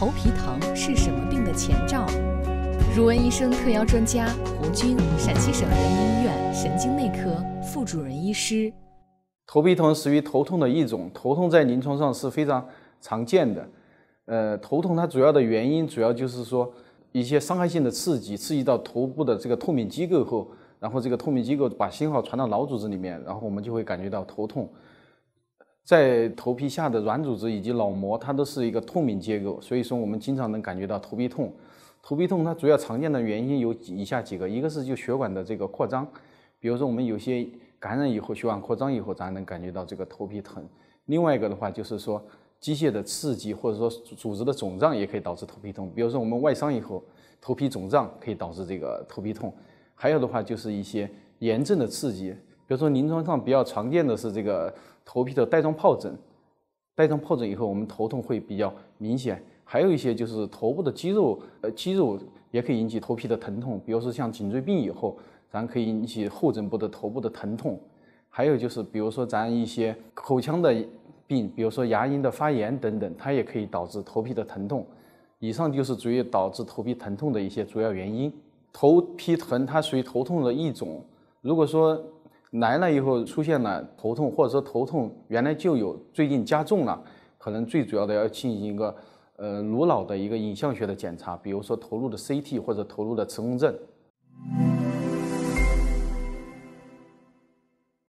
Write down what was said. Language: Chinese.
头皮疼是什么病的前兆？儒文医生特邀专家胡军，陕西省人民医院神经内科副主任医师。头皮疼属于头痛的一种，头痛在临床上是非常常见的。呃，头痛它主要的原因，主要就是说一些伤害性的刺激，刺激到头部的这个透明机构后，然后这个透明机构把信号传到脑组织里面，然后我们就会感觉到头痛。在头皮下的软组织以及脑膜，它都是一个透明结构，所以说我们经常能感觉到头皮痛。头皮痛它主要常见的原因有以下几个：一个是就血管的这个扩张，比如说我们有些感染以后血管扩张以后，咱能感觉到这个头皮疼；另外一个的话就是说机械的刺激，或者说组织的肿胀也可以导致头皮痛，比如说我们外伤以后头皮肿胀可以导致这个头皮痛；还有的话就是一些炎症的刺激。比如说，临床上比较常见的是这个头皮的带状疱疹。带状疱疹以后，我们头痛会比较明显。还有一些就是头部的肌肉，呃，肌肉也可以引起头皮的疼痛。比如说像颈椎病以后，咱可以引起后枕部的头部的疼痛。还有就是，比如说咱一些口腔的病，比如说牙龈的发炎等等，它也可以导致头皮的疼痛。以上就是主要导致头皮疼痛的一些主要原因。头皮疼，它属于头痛的一种。如果说来了以后出现了头痛，或者说头痛原来就有，最近加重了，可能最主要的要进行一个，呃，颅脑的一个影像学的检查，比如说头颅的 CT 或者头颅的磁共振。